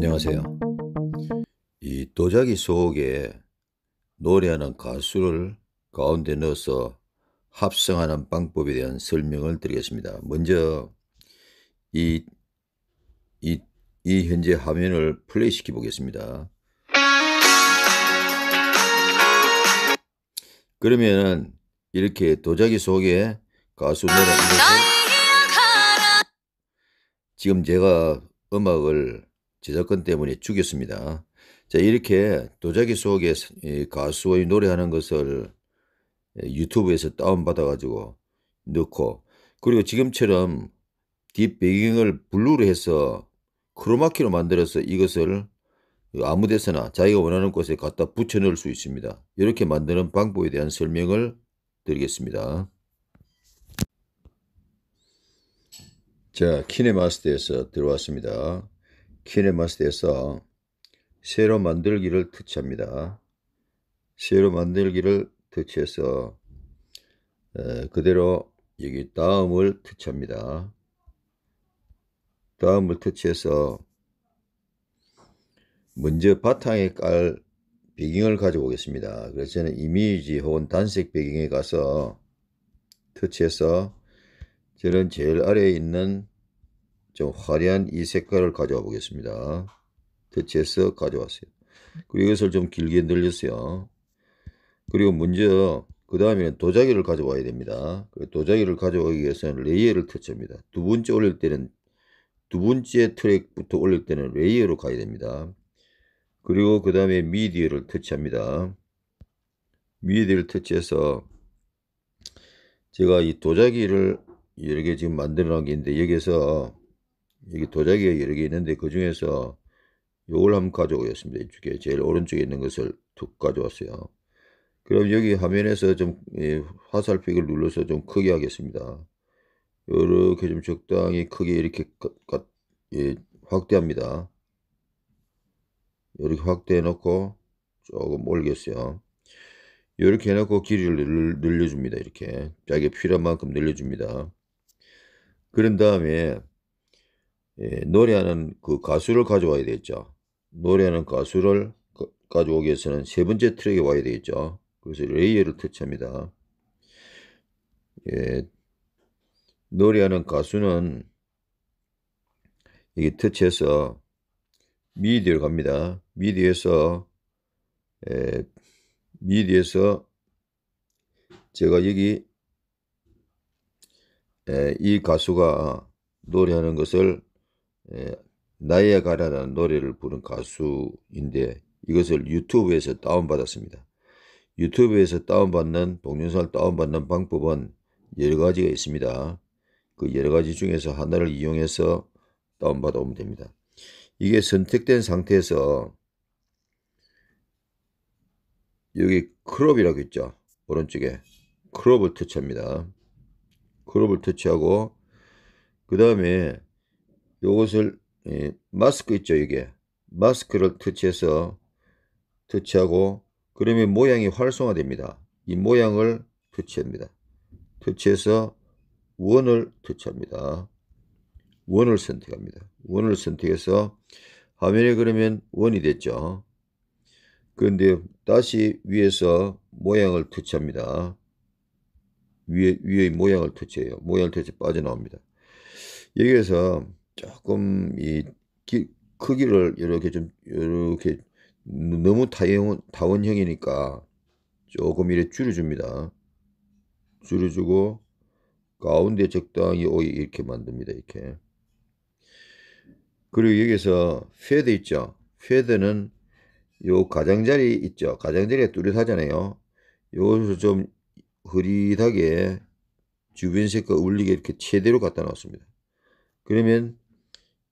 안녕하세요. 이 도자기 속에 노래하는 가수를 가운데 넣어서 합성하는 방법에 대한 설명을 드리겠습니다. 먼저 이, 이, 이 현재 화면을 플레이시켜 보겠습니다. 그러면 이렇게 도자기 속에 가수 노래 지금 제가 음악을 저작권 때문에 죽였습니다. 자, 이렇게 도자기 속에 가수의 노래하는 것을 유튜브에서 다운받아가지고 넣고 그리고 지금처럼 뒷배경을 블루로 해서 크로마키로 만들어서 이것을 아무 데서나 자기가 원하는 곳에 갖다 붙여 넣을 수 있습니다. 이렇게 만드는 방법에 대한 설명을 드리겠습니다. 자, 키네마스터에서 들어왔습니다. 키네마스에서 새로 만들기를 터치합니다. 새로 만들기를 터치해서 그대로 여기 다음을 터치합니다. 다음을 터치해서 먼저 바탕에 깔 배경을 가져오겠습니다. 그래서 저는 이미지 혹은 단색 배경에 가서 터치해서 저는 제일 아래에 있는 좀 화려한 이 색깔을 가져와 보겠습니다. 터치해서 가져왔어요. 그리고 이것을 좀 길게 늘렸어요. 그리고 먼저 그 다음에는 도자기를 가져와야 됩니다. 그 도자기를 가져오기 위해서는 레이어를 터치합니다. 두 번째 올릴 때는 두 번째 트랙부터 올릴 때는 레이어로 가야 됩니다. 그리고 그 다음에 미디어를 터치합니다. 미디어를 터치해서 제가 이 도자기를 여러 개 지금 만들어 놓은 게 있는데 여기에서 여기 도자기가 여러 개 있는데 그 중에서 요걸 한번 가져오겠습니다. 이쪽에 제일 오른쪽에 있는 것을 툭 가져왔어요. 그럼 여기 화면에서 좀 예, 화살표를 눌러서 좀 크게 하겠습니다. 이렇게 좀 적당히 크게 이렇게 가, 가, 예, 확대합니다. 이렇게 확대해 놓고 조금 올겠어요. 이렇게 해놓고 길이를 늘려줍니다. 이렇게 자기 필요한 만큼 늘려줍니다. 그런 다음에 예, 노래하는 그 가수를 가져와야 되겠죠. 노래하는 가수를 가, 져오기 위해서는 세 번째 트랙에 와야 되겠죠. 그래서 레이어를 터치합니다. 예, 노래하는 가수는 이게 터치해서 미디를 갑니다. 미디에서 에, 예, 미디에서 제가 여기 에, 예, 이 가수가 노래하는 것을 예, 나의 가라라는 노래를 부른 가수인데 이것을 유튜브에서 다운받았습니다. 유튜브에서 다운받는 동영상을 다운받는 방법은 여러 가지가 있습니다. 그 여러 가지 중에서 하나를 이용해서 다운받아 오면 됩니다. 이게 선택된 상태에서 여기 크롭이라고 있죠. 오른쪽에 크롭을 터치합니다. 크롭을 터치하고 그 다음에 요것을 예, 마스크 있죠 이게 마스크를 터치해서 터치하고 그러면 모양이 활성화됩니다 이 모양을 터치합니다 터치해서 원을 터치합니다 원을 선택합니다 원을 선택해서 화면에 그러면 원이 됐죠 그런데 다시 위에서 모양을 터치합니다 위에, 위의 모양을 터치해요 모양을 터치 빠져나옵니다 여기에서 조금 이 기, 크기를 이렇게 좀 이렇게 너무 다형 다원형이니까 조금 이렇게 줄여줍니다. 줄여주고 가운데 적당히 오이 이렇게 만듭니다. 이렇게. 그리고 여기서 패드 있죠. 패드는 요 가장자리 있죠. 가장자리가 뚜렷하잖아요. 요것을 좀 흐릿하게 주변 색과 울리게 이렇게 최대로 갖다 놨습니다. 그러면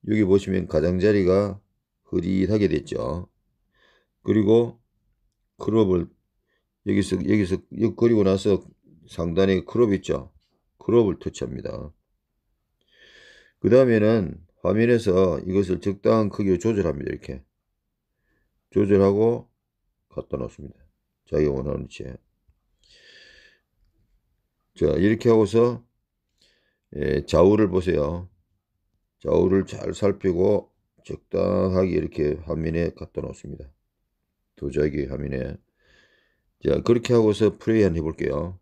여기 보시면 가장자리가 흐릿하게 됐죠. 그리고 크롭을 여기서 여기서 여기 그리고 나서 상단에 크롭 있죠. 크롭을 터치합니다. 그 다음에는 화면에서 이것을 적당한 크기로 조절합니다. 이렇게 조절하고 갖다 놓습니다. 자기가 원하는 위치에 자 이렇게 하고서 예, 좌우를 보세요. 좌우를 잘 살피고 적당하게 이렇게 한면에 갖다 놓습니다. 도자기 한면에 자 그렇게 하고서 플레이 한번 해볼게요.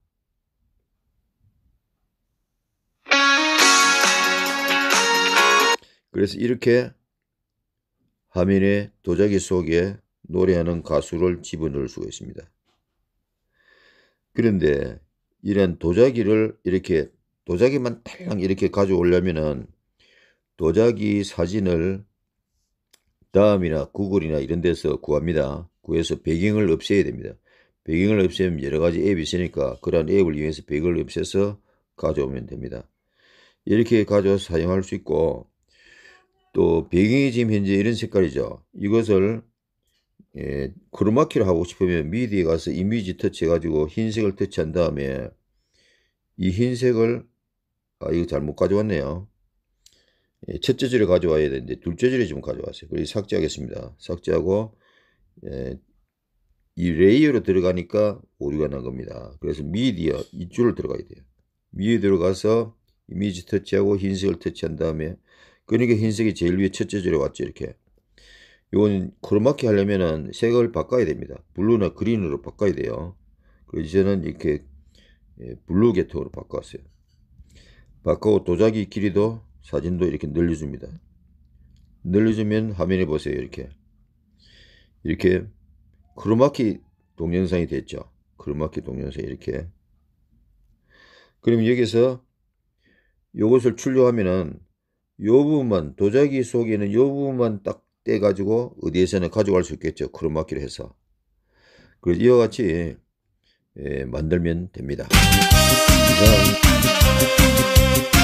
그래서 이렇게 화면에 도자기 속에 노래하는 가수를 집어넣을 수가 있습니다. 그런데 이런 도자기를 이렇게 도자기만 탈랑 이렇게 가져오려면은 도자기 사진을 다음이나 구글이나 이런 데서 구합니다. 구해서 배경을 없애야 됩니다. 배경을 없애면 여러 가지 앱이 있으니까 그러한 앱을 이용해서 배경을 없애서 가져오면 됩니다. 이렇게 가져와서 사용할 수 있고 또 배경이 지금 현재 이런 색깔이죠. 이것을 예, 크로마키를 하고 싶으면 미디에 가서 이미지 터치 해가지고 흰색을 터치한 다음에 이 흰색을 아 이거 잘못 가져왔네요. 예, 첫째 줄에 가져와야 되는데 둘째 줄에 지금 가져왔어요. 그래서 삭제하겠습니다. 삭제하고 예, 이 레이어로 들어가니까 오류가 난 겁니다. 그래서 미디어 이 줄을 들어가야 돼요. 미디어 들어가서 이미지 터치하고 흰색을 터치한 다음에 그러니까 흰색이 제일 위에 첫째 줄에 왔죠 이렇게 이건 크로마키 하려면은 색을 바꿔야 됩니다. 블루나 그린으로 바꿔야 돼요. 그래서 저는 이렇게 예, 블루 계통으로 바꿨어요. 바꾸고 도자기 길이도 사진도 이렇게 늘려줍니다. 늘려주면 화면에 보세요. 이렇게. 이렇게 크로마키 동영상이 됐죠. 크로마키 동영상 이렇게. 그럼 여기서 이것을 출력하면은 이 부분만 도자기 속에 는이 부분만 딱 떼가지고 어디에서는 가져갈 수 있겠죠. 크로마키를 해서. 그래서 이와 같이 예, 만들면 됩니다. 감사합니다.